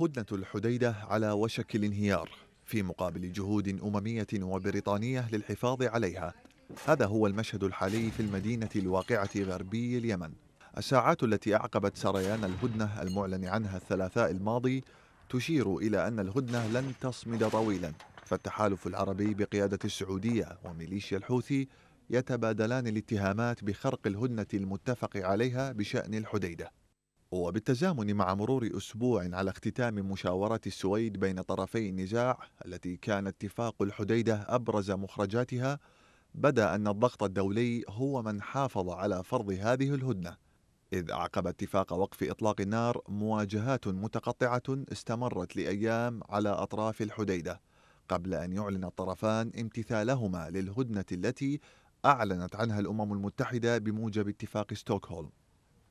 هدنة الحديدة على وشك الانهيار في مقابل جهود أممية وبريطانية للحفاظ عليها هذا هو المشهد الحالي في المدينة الواقعة غربي اليمن الساعات التي أعقبت سريان الهدنة المعلن عنها الثلاثاء الماضي تشير إلى أن الهدنة لن تصمد طويلا فالتحالف العربي بقيادة السعودية وميليشيا الحوثي يتبادلان الاتهامات بخرق الهدنة المتفق عليها بشأن الحديدة وبالتزامن مع مرور أسبوع على اختتام مشاورة السويد بين طرفي النزاع التي كان اتفاق الحديدة أبرز مخرجاتها بدا أن الضغط الدولي هو من حافظ على فرض هذه الهدنة إذ عقب اتفاق وقف إطلاق النار مواجهات متقطعة استمرت لأيام على أطراف الحديدة قبل أن يعلن الطرفان امتثالهما للهدنة التي أعلنت عنها الأمم المتحدة بموجب اتفاق ستوكهولم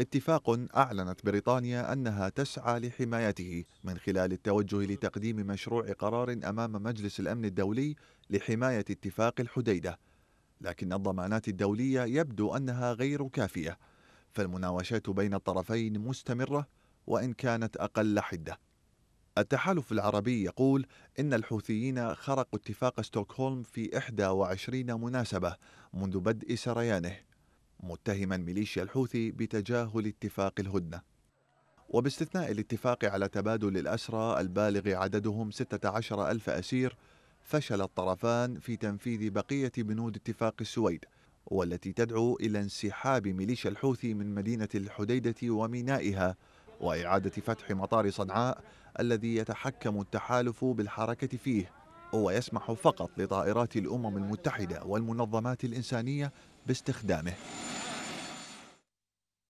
اتفاق أعلنت بريطانيا أنها تسعى لحمايته من خلال التوجه لتقديم مشروع قرار أمام مجلس الأمن الدولي لحماية اتفاق الحديدة لكن الضمانات الدولية يبدو أنها غير كافية فالمناوشات بين الطرفين مستمرة وإن كانت أقل حدة التحالف العربي يقول إن الحوثيين خرقوا اتفاق ستوكهولم في 21 مناسبة منذ بدء سريانه متهما ميليشيا الحوثي بتجاهل اتفاق الهدنه وباستثناء الاتفاق على تبادل الأسرى البالغ عددهم 16 ألف أسير فشل الطرفان في تنفيذ بقية بنود اتفاق السويد والتي تدعو إلى انسحاب ميليشيا الحوثي من مدينة الحديدة ومينائها وإعادة فتح مطار صنعاء الذي يتحكم التحالف بالحركة فيه ويسمح فقط لطائرات الأمم المتحدة والمنظمات الإنسانية باستخدامه